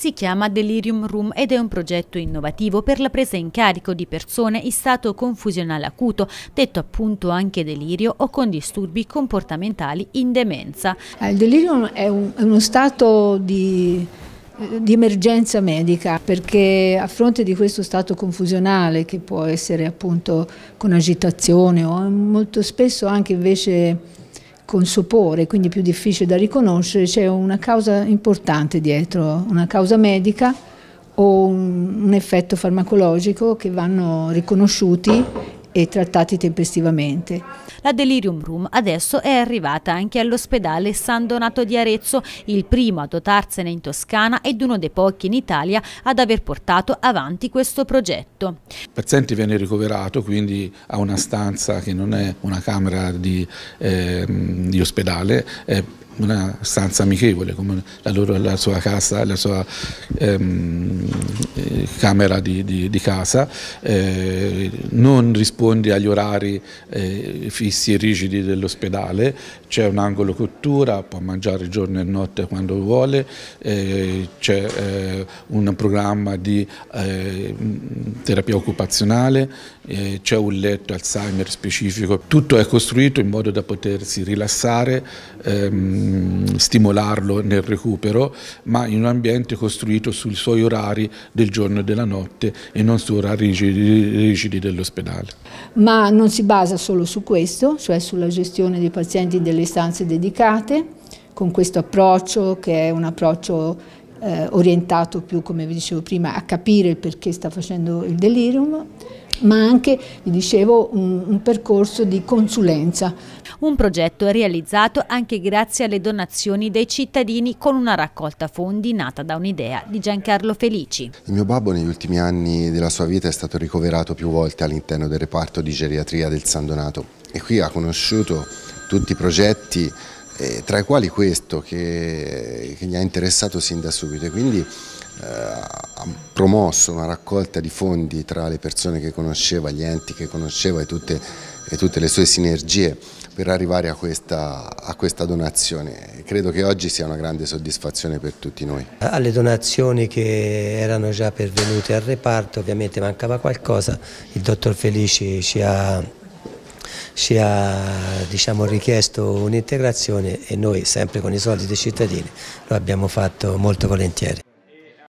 Si chiama Delirium Room ed è un progetto innovativo per la presa in carico di persone in stato confusionale acuto, detto appunto anche delirio o con disturbi comportamentali in demenza. Eh, il delirium è, un, è uno stato di di emergenza medica perché a fronte di questo stato confusionale che può essere appunto con agitazione o molto spesso anche invece con sopore, quindi più difficile da riconoscere, c'è una causa importante dietro, una causa medica o un, un effetto farmacologico che vanno riconosciuti e trattati tempestivamente. La Delirium Room adesso è arrivata anche all'ospedale San Donato di Arezzo, il primo a dotarsene in Toscana ed uno dei pochi in Italia ad aver portato avanti questo progetto. Il paziente viene ricoverato, quindi a una stanza che non è una camera di, eh, di ospedale, eh, una stanza amichevole come la, loro, la sua casa, la sua ehm, eh, camera di, di, di casa, eh, non risponde agli orari eh, fissi e rigidi dell'ospedale, c'è un angolo cottura, può mangiare giorno e notte quando vuole, eh, c'è eh, un programma di eh, terapia occupazionale, c'è un letto Alzheimer specifico, tutto è costruito in modo da potersi rilassare. Ehm, stimolarlo nel recupero, ma in un ambiente costruito sui suoi orari del giorno e della notte e non su orari rigidi, rigidi dell'ospedale. Ma non si basa solo su questo, cioè sulla gestione dei pazienti delle stanze dedicate, con questo approccio che è un approccio eh, orientato più, come vi dicevo prima, a capire il perché sta facendo il delirium, ma anche, vi dicevo, un, un, percorso di consulenza. Un progetto realizzato anche grazie alle donazioni dei cittadini con una raccolta fondi nata da un'idea di Giancarlo Felici. Il mio babbo negli ultimi anni della sua vita è stato ricoverato più volte all'interno del reparto di geriatria del San Donato e qui ha conosciuto tutti i progetti eh, tra i quali questo che, che, mi ha interessato sin da subito e quindi eh, ha promosso una raccolta di fondi tra le persone che conosceva, gli enti che conosceva e tutte, e tutte le sue sinergie per arrivare a questa, a questa donazione credo che oggi sia una grande soddisfazione per tutti noi. Alle donazioni che erano già pervenute al reparto ovviamente mancava qualcosa, il dottor Felici ci ha ci ha diciamo, richiesto un'integrazione e noi sempre con i soldi dei cittadini lo abbiamo fatto molto volentieri.